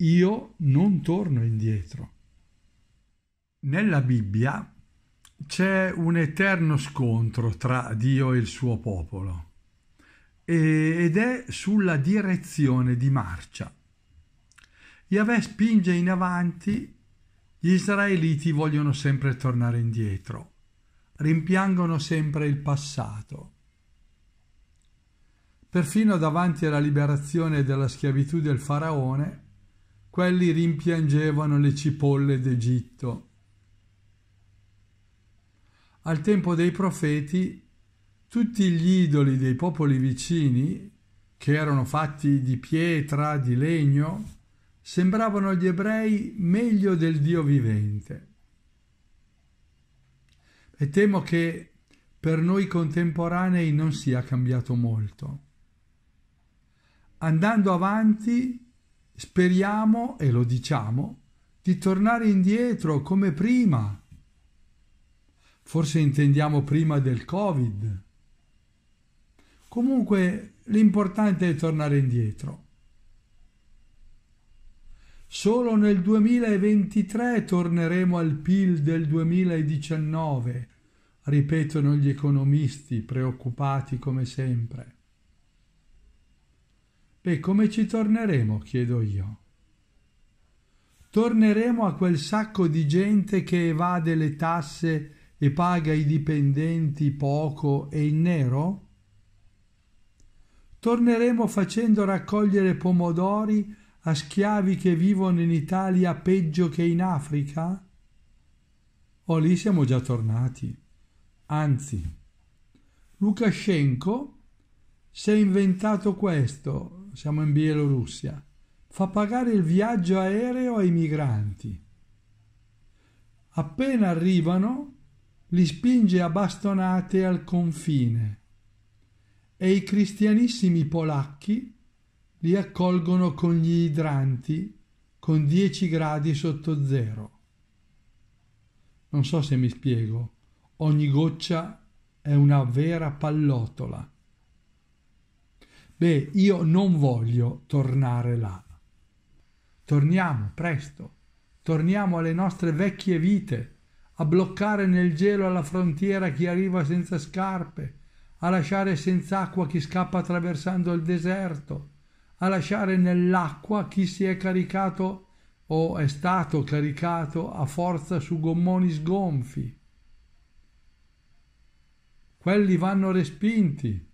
io non torno indietro. Nella Bibbia c'è un eterno scontro tra Dio e il suo popolo ed è sulla direzione di marcia. Yahweh spinge in avanti, gli israeliti vogliono sempre tornare indietro, rimpiangono sempre il passato. Perfino davanti alla liberazione dalla schiavitù del faraone, quelli rimpiangevano le cipolle d'Egitto. Al tempo dei profeti, tutti gli idoli dei popoli vicini, che erano fatti di pietra, di legno, sembravano agli ebrei meglio del Dio vivente. E temo che per noi contemporanei non sia cambiato molto. Andando avanti, Speriamo, e lo diciamo, di tornare indietro come prima. Forse intendiamo prima del Covid. Comunque l'importante è tornare indietro. Solo nel 2023 torneremo al PIL del 2019, ripetono gli economisti preoccupati come sempre. E come ci torneremo? chiedo io. Torneremo a quel sacco di gente che evade le tasse e paga i dipendenti poco e in nero? Torneremo facendo raccogliere pomodori a schiavi che vivono in Italia peggio che in Africa? O lì siamo già tornati. Anzi, Lukashenko si è inventato questo, siamo in Bielorussia, fa pagare il viaggio aereo ai migranti. Appena arrivano, li spinge a bastonate al confine e i cristianissimi polacchi li accolgono con gli idranti con 10 gradi sotto zero. Non so se mi spiego, ogni goccia è una vera pallotola beh, io non voglio tornare là. Torniamo presto, torniamo alle nostre vecchie vite, a bloccare nel gelo alla frontiera chi arriva senza scarpe, a lasciare senza acqua chi scappa attraversando il deserto, a lasciare nell'acqua chi si è caricato o è stato caricato a forza su gommoni sgonfi. Quelli vanno respinti,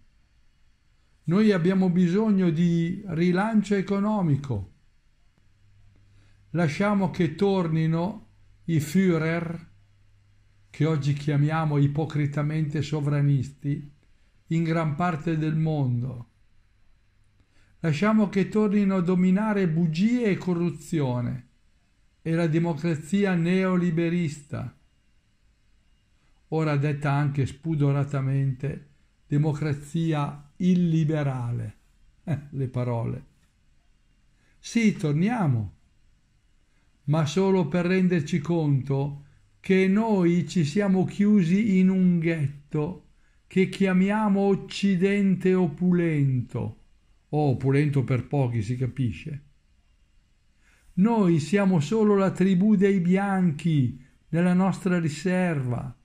noi abbiamo bisogno di rilancio economico. Lasciamo che tornino i Führer, che oggi chiamiamo ipocritamente sovranisti, in gran parte del mondo. Lasciamo che tornino a dominare bugie e corruzione e la democrazia neoliberista, ora detta anche spudoratamente democrazia illiberale. Eh, le parole. Sì, torniamo, ma solo per renderci conto che noi ci siamo chiusi in un ghetto che chiamiamo Occidente opulento, o opulento per pochi si capisce. Noi siamo solo la tribù dei bianchi, nella nostra riserva,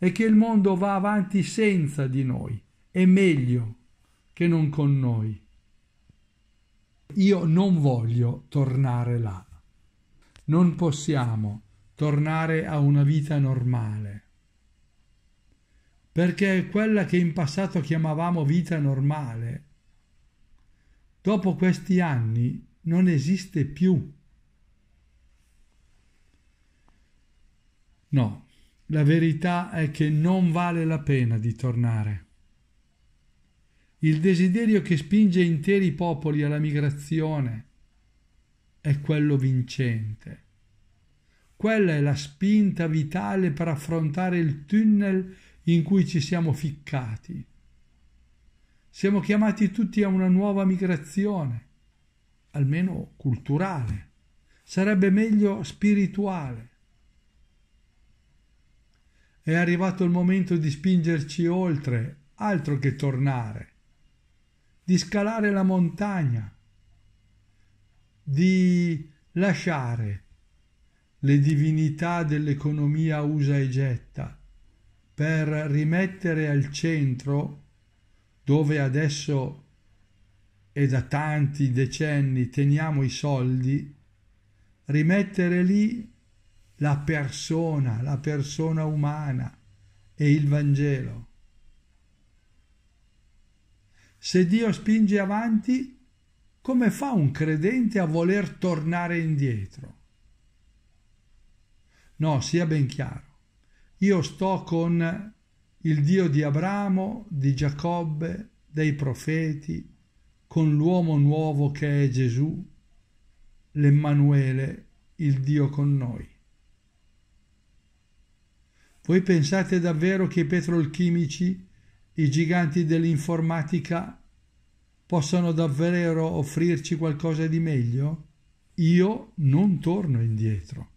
e che il mondo va avanti senza di noi, è meglio che non con noi. Io non voglio tornare là. Non possiamo tornare a una vita normale. Perché quella che in passato chiamavamo vita normale, dopo questi anni non esiste più. No, la verità è che non vale la pena di tornare. Il desiderio che spinge interi popoli alla migrazione è quello vincente. Quella è la spinta vitale per affrontare il tunnel in cui ci siamo ficcati. Siamo chiamati tutti a una nuova migrazione, almeno culturale. Sarebbe meglio spirituale. È arrivato il momento di spingerci oltre, altro che tornare, di scalare la montagna, di lasciare le divinità dell'economia usa e getta per rimettere al centro, dove adesso e da tanti decenni teniamo i soldi, rimettere lì la persona, la persona umana e il Vangelo. Se Dio spinge avanti, come fa un credente a voler tornare indietro? No, sia ben chiaro. Io sto con il Dio di Abramo, di Giacobbe, dei profeti, con l'uomo nuovo che è Gesù, l'Emmanuele, il Dio con noi. Voi pensate davvero che i petrolchimici, i giganti dell'informatica, possano davvero offrirci qualcosa di meglio? Io non torno indietro.